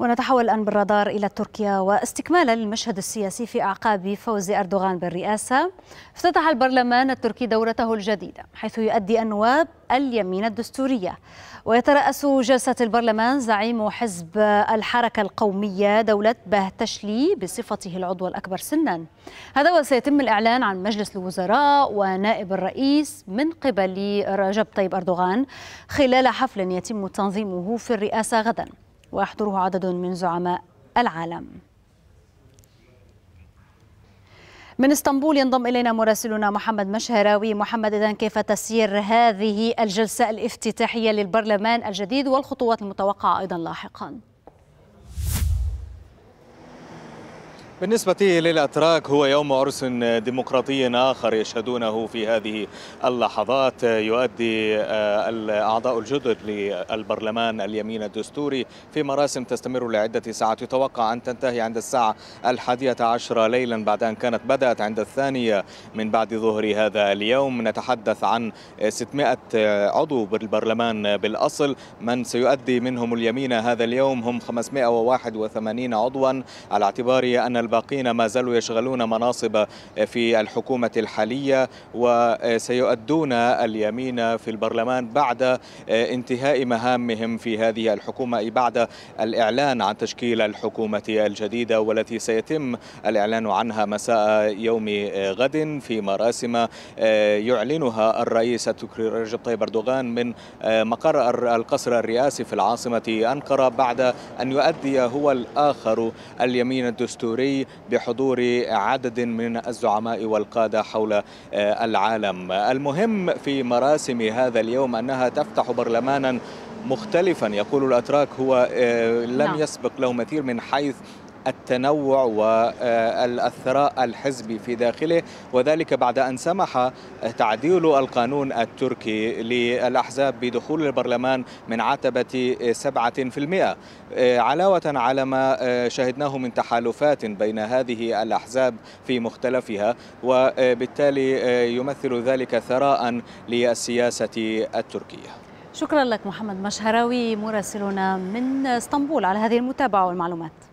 ونتحول الآن بالرادار إلى تركيا واستكمالا للمشهد السياسي في أعقاب فوز أردوغان بالرئاسة افتتح البرلمان التركي دورته الجديدة حيث يؤدي النواب اليمين الدستورية ويترأس جلسة البرلمان زعيم حزب الحركة القومية دولة بهتشلي بصفته العضو الأكبر سنا هذا وسيتم الإعلان عن مجلس الوزراء ونائب الرئيس من قبل رجب طيب أردوغان خلال حفل يتم تنظيمه في الرئاسة غداً ويحضره عدد من زعماء العالم من اسطنبول ينضم الينا مراسلنا محمد مشهراوي محمد اذا كيف تسير هذه الجلسه الافتتاحيه للبرلمان الجديد والخطوات المتوقعه ايضا لاحقا بالنسبة للأتراك هو يوم عرس ديمقراطي آخر يشهدونه في هذه اللحظات يؤدي آه، الأعضاء الجدد للبرلمان اليمين الدستوري في مراسم تستمر لعدة ساعات يتوقع أن تنتهي عند الساعة الحادية عشرة ليلا بعد أن كانت بدأت عند الثانية من بعد ظهر هذا اليوم نتحدث عن 600 عضو بالبرلمان بالأصل من سيؤدي منهم اليمين هذا اليوم هم 581 عضوا على اعتبار أن والباقين ما زالوا يشغلون مناصب في الحكومة الحالية وسيؤدون اليمين في البرلمان بعد انتهاء مهامهم في هذه الحكومة أي بعد الإعلان عن تشكيل الحكومة الجديدة والتي سيتم الإعلان عنها مساء يوم غد في مراسم يعلنها الرئيس التركي رجب طيب أردوغان من مقر القصر الرئاسي في العاصمة أنقرة بعد أن يؤدي هو الآخر اليمين الدستوري بحضور عدد من الزعماء والقادة حول آه، العالم المهم في مراسم هذا اليوم أنها تفتح برلمانا مختلفا يقول الاتراك هو آه، لم نعم. يسبق له مثير من حيث التنوع والثراء الحزبي في داخله وذلك بعد أن سمح تعديل القانون التركي للأحزاب بدخول البرلمان من عتبة 7% علاوة على ما شهدناه من تحالفات بين هذه الأحزاب في مختلفها وبالتالي يمثل ذلك ثراء للسياسة التركية شكرا لك محمد مشهراوي مراسلنا من اسطنبول على هذه المتابعة والمعلومات